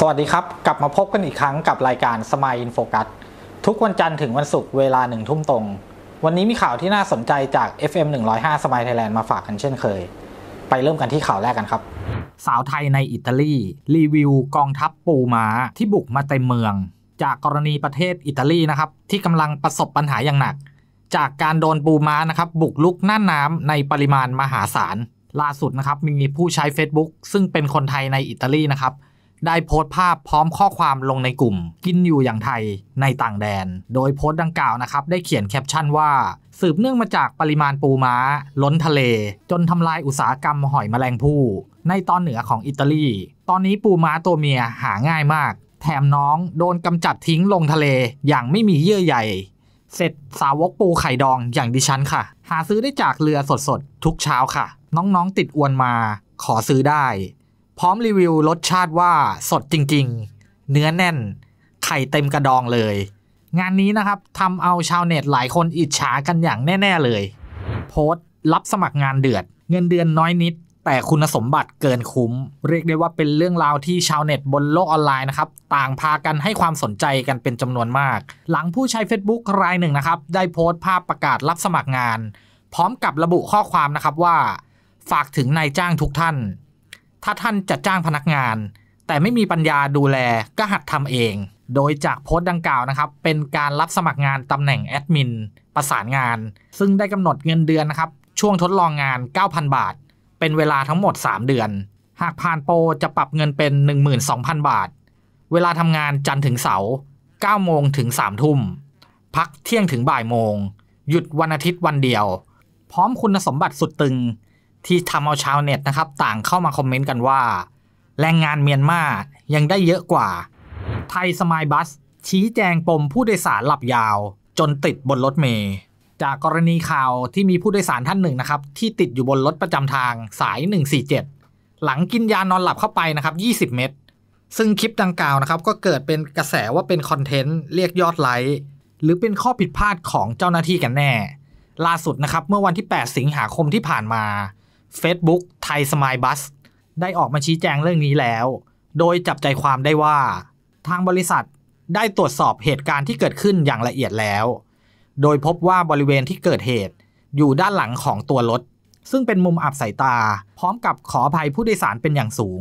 สวัสดีครับ กลับมาพบกันอีกครั้งกับรายการสมายอินโฟกัสทุกวันจันทร์ถึงวันศุกร์เวลาหนึ่งทุ่มตรง วันนี้มีข่าวที่น่าสนใจจาก FM 105สม i ยไทยแลนด์มาฝากกันเช่นเคย ไปเริ่มกันที่ข่าวแรกกันครับ สาวไทยในอิตาลี รีวิวกองทัพปูม้าที่บุกมาเต็มเมือง จากกรณีประเทศอิตาลีนะครับ ที่กำลังประสบปัญหาอย่างหนักจากการโดนปูม้านะครับบุกลุกน่านน้ำในปริมาณมหาศาลล่าสุดนะครับมีผู้ใช้ Facebook ซึ่งเป็นคนไทยในอิตาลีนะครับได้โพสต์ภาพพร้อมข้อความลงในกลุ่ม กินอยู่อย่างไทยในต่างแดน โดยโพสต์ดังกล่าวนะครับ ได้เขียนแคปชั่นว่า สืบเนื่องมาจากปริมาณปูม้า ล้นทะเล จนทำลายอุตสาหกรรมหอยแมลงภู่ในตอนเหนือของอิตาลีตอนนี้ปูม้าตัวเมียหาง่ายมาก แถมน้องโดนกำจัดทิ้งลงทะเลอย่างไม่มีเยื่อใยเสร็จสาวกปูไข่ดองอย่างดิฉันค่ะ หาซื้อได้จากเรือสดๆทุกเช้าค่ะ น้องๆติดอวนมา ขอซื้อได้พร้อมรีวิวรสชาติว่าสดจริงๆ เนื้อแน่น ไข่เต็มกระดองเลย งานนี้นะครับทำเอาชาวเน็ต หลายคนอิจฉากันอย่างแน่ ๆเลย โพสต์รับสมัครงานเดือด เงินเดือนน้อยนิด แต่คุณสมบัติเกินคุ้ม เรียกได้ว่าเป็นเรื่องราวที่ชาวเน็ตบนโลกออนไลน์นะครับ ต่างพากันให้ความสนใจกันเป็นจำนวนมาก หลังผู้ใช้ Facebook รายหนึ่งนะครับได้โพสต์ภาพประกาศรับสมัครงาน พร้อมกับระบุข้อความนะครับว่า ฝากถึงนายจ้างทุกท่านถ้าท่านจะจ้างพนักงาน แต่ไม่มีปัญญาดูแลก็หัดทำเอง โดยจากโพสต์ดังกล่าวนะครับ เป็นการรับสมัครงานตำแหน่งแอดมิน ประสานงาน ซึ่งได้กำหนดเงินเดือนนะครับ ช่วงทดลองงาน 9,000 บาท เป็นเวลาทั้งหมด 3 เดือน หากผ่านโปรจะปรับเงินเป็น 12,000 บาท เวลาทำงานจันทร์ถึงเสาร์9โมงถึง 3 ทุ่ม พักเที่ยงถึงบ่ายโมงหยุดวันอาทิตย์วันเดียว พร้อมคุณสมบัติสุดตึงที่ทำเอาชาวเน็ตนะครับต่างเข้ามาคอมเมนต์กันว่า แรงงานเมียนมายังได้เยอะกว่าไทยสมายบัสชี้แจงปมผู้โดยสารหลับยาว จนติดบนรถเมย์จากกรณีข่าวที่มีผู้โดยสารท่านหนึ่งนะครับที่ติดอยู่บนรถประจำทางสาย 147 หลังกินยานอนหลับเข้าไปนะครับ20 เม็ดซึ่งคลิปดังกล่าวนะครับก็เกิดเป็นกระแสว่าเป็นคอนเทนต์เรียกยอดไลค์หรือเป็นข้อผิดพลาดของเจ้าหน้าที่กันแน่ ล่าสุดนะครับเมื่อวันที่ 8 สิงหาคมที่ผ่านมา Facebook ไทยสมายบัสได้ออกมาชี้แจงเรื่องนี้แล้ว โดยจับใจความได้ว่า ทางบริษัทได้ตรวจสอบเหตุการณ์ที่เกิดขึ้นอย่างละเอียดแล้ว โดยพบว่าบริเวณที่เกิดเหตุอยู่ด้านหลังของตัวรถซึ่งเป็นมุมอับสายตา พร้อมกับขออภัยผู้โดยสารเป็นอย่างสูง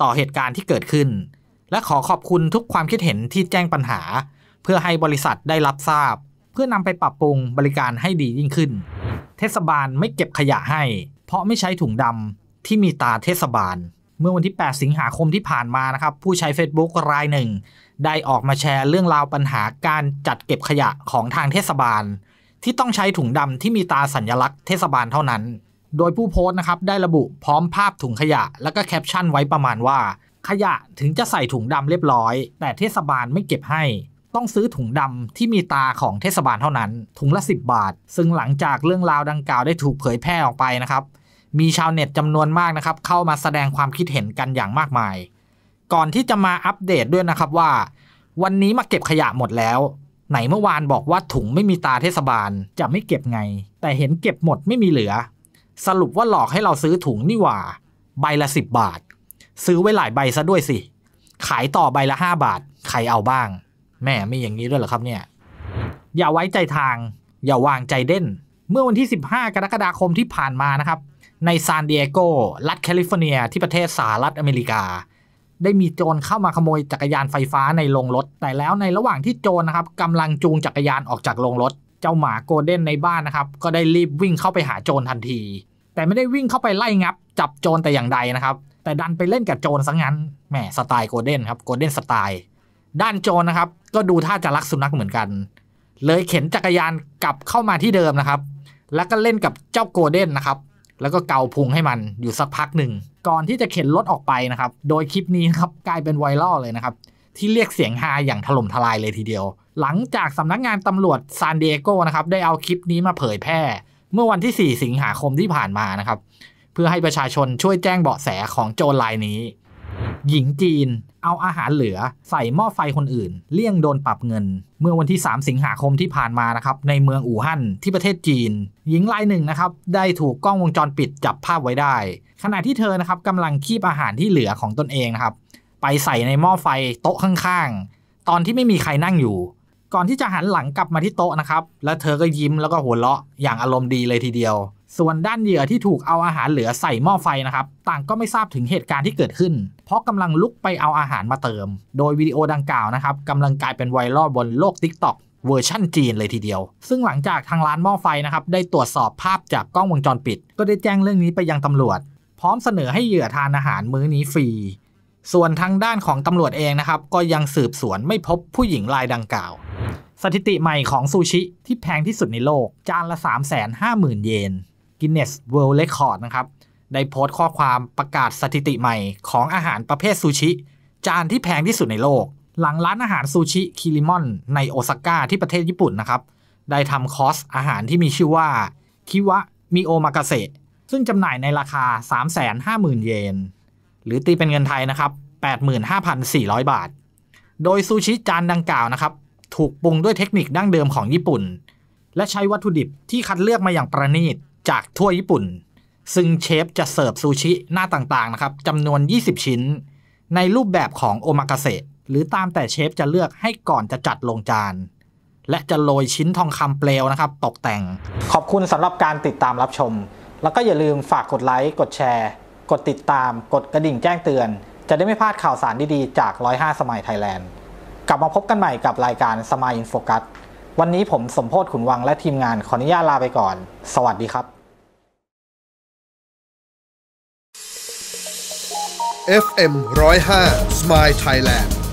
ต่อเหตุการณ์ที่เกิดขึ้น และขอขอบคุณทุกความคิดเห็นที่แจ้งปัญหา เพื่อให้บริษัทได้รับทราบ เพื่อนำไปปรับปรุงบริการให้ดียิ่งขึ้น เทศบาลไม่เก็บขยะให้เพราะไม่ใช้ถุงดำที่มีตาเทศบาล เมื่อวันที่ 8 สิงหาคมที่ผ่านมานะครับ ผู้ใช้ Facebook รายหนึ่งได้ออกมาแชร์เรื่องราวปัญหาการจัดเก็บขยะของทางเทศบาล ที่ต้องใช้ถุงดำที่มีตาสัญลักษณ์เทศบาลเท่านั้น โดยผู้โพสต์นะครับได้ระบุพร้อมภาพถุงขยะแล้วก็แคปชั่นไว้ประมาณว่า ขยะถึงจะใส่ถุงดำเรียบร้อย แต่เทศบาลไม่เก็บให้ต้องซื้อถุงดำที่มีตาของเทศบาลเท่านั้น ถุงละ 10 บาท ซึ่งหลังจากเรื่องราวดังกล่าวได้ถูกเผยแพร่ออกไปนะครับ มีชาวเน็ตจำนวนมากนะครับ เข้ามาแสดงความคิดเห็นกันอย่างมากมาย ก่อนที่จะมาอัปเดตด้วยนะครับว่า วันนี้มาเก็บขยะหมดแล้ว ไหนเมื่อวานบอกว่าถุงไม่มีตาเทศบาล จะไม่เก็บไง แต่เห็นเก็บหมดไม่มีเหลือ สรุปว่าหลอกให้เราซื้อถุงนี่หว่า ใบละ 10 บาท ซื้อไว้หลายใบซะด้วยสิ ขายต่อใบละ 5 บาท ใครเอาบ้างแม่ มี อย่างนี้ด้วยเหรอครับ เนี่ย อย่าไว้ใจทาง อย่าวางใจเด่น เมื่อ วัน ที่ 15 กรกฎาคมที่ผ่านมา นะ ครับ ในซานดิเอโกรัฐแคลิฟอร์เนียที่ประเทศสหรัฐอเมริกา ได้มีโจรเข้ามาขโมยจักรยานไฟฟ้าในโรงรถ แต่แล้วในระหว่างที่โจรนะ ครับกำลังจูงจักรยานออกจากโรงรถ เจ้าหมาโกลเด้นในบ้านนะครับ ก็ได้รีบวิ่งเข้าไปหาโจรทันที แต่ไม่ได้วิ่งเข้าไปไล่งับ จับโจรแต่อย่างใดนะครับ แต่ดันไปเล่นกับโจรซะงั้นแหมสไตล์โกลเด้นครับ โกลเด้นสไตล์ด้านโจนนะครับ ก็ดูท่าจะรักสุนัขเหมือนกัน เลยเข็นจักรยานกลับเข้ามาที่เดิมนะครับ แล้วก็เล่นกับเจ้าโกลเด้นนะครับ แล้วก็เกาพุงให้มันอยู่สักพักหนึ่งก่อนที่จะเข็นรถออกไปนะครับ โดยคลิปนี้ครับกลายเป็นไวรัลเลยนะครับ ที่เรียกเสียงฮาอย่างถล่มทลายเลยทีเดียว หลังจากสำนักงานตำรวจซานดิเอโกนะครับได้เอาคลิปนี้มาเผยแพร่ เมื่อวันที่ 4 สิงหาคมที่ผ่านมานะครับ เพื่อให้ประชาชนช่วยแจ้งเบาะแสของโจรรายนี้ หญิงจีนเอาอาหารเหลือใส่หม้อไฟคนอื่นเลี่ยงโดนปรับเงิน เมื่อวันที่ 3 สิงหาคมที่ผ่านมานะครับในเมืองอู่ฮั่นที่ประเทศจีน หญิงรายหนึ่งนะครับ ได้ถูกกล้องวงจรปิดจับภาพไว้ได้ ขณะที่เธอ นะครับกำลังคีบอาหารที่เหลือของตนเองนะครับไปใส่ในหม้อไฟโต๊ะข้าง ๆ ตอนที่ไม่มีใครนั่งอยู่ ก่อนที่จะหันหลังกลับมาที่โต๊ะนะครับแล้วเธอก็ยิ้มแล้วก็หัวเราะอย่างอารมณ์ดีเลยทีเดียวส่วนด้านเหยื่อที่ถูกเอาอาหารเหลือใส่หม้อไฟนะครับ ต่างก็ไม่ทราบถึงเหตุการณ์ที่เกิดขึ้น เพราะกำลังลุกไปเอาอาหารมาเติม โดยวิดีโอดังกล่าวนะครับกำลังกลายเป็นไวรัลบนโลก Tik t o อกเวอร์ชั่นจีนเลยทีเดียว ซึ่งหลังจากทางร้านหม้อไฟนะครับ ได้ตรวจสอบภาพจากกล้องวงจรปิด ก็ได้แจ้งเรื่องนี้ไปยังตำรวจ พร้อมเสนอให้เหยื่อทานอาหารมื้อนี้ฟรี ส่วนทางด้านของตำรวจเองนะครับก็ยังสืบสวนไม่พบผู้หญิงรายดังกล่าว สถิติใหม่ของซูชิที่แพงที่สุดในโลก จานละ3 5 0 0 0 0เยน Guinness World Record นะครับ ได้โพสต์ข้อความประกาศสถิติใหม่ของอาหารประเภทซูชิ จานที่แพงที่สุดในโลก หลังร้านอาหารซูชิคิริมอนในโอซาก้าที่ประเทศญี่ปุ่นนะครับ ได้ทำคอสอาหารที่มีชื่อว่าคิวะมิโอมากาเซซึ่งจำหน่ายในราคา 350,000 เยน หรือตีเป็นเงินไทยนะครับ 85,400 บาท โดยซูชิจานดังกล่าวนะครับ ถูกปรุงด้วยเทคนิคดั้งเดิมของญี่ปุ่น และใช้วัตถุดิบที่คัดเลือกมาอย่างประณีตจากทั่วญี่ปุ่น ซึ่งเชฟจะเสิร์ฟซูชิหน้าต่าง ๆ นะครับจำนวน 20 ชิ้น ในรูปแบบของโอมากาเสะหรือตามแต่เชฟจะเลือกให้ก่อนจะจัดลงจานและจะโรยชิ้นทองคำเปลวนะครับ ตกแต่ง ขอบคุณสำหรับการติดตามรับชม แล้วก็อย่าลืมฝากกดไลค์กดแชร์ กดติดตาม กดกระดิ่งแจ้งเตือน จะได้ไม่พลาดข่าวสารดีๆจาก105สมัยไทยแลนด์กลับมาพบกันใหม่กับรายการสมัยอินโฟกัสวันนี้ผมสมโพศขุนวังและทีมงานขออนุญาตลาไปก่อน สวัสดีครับ FM 105 Smile Thailand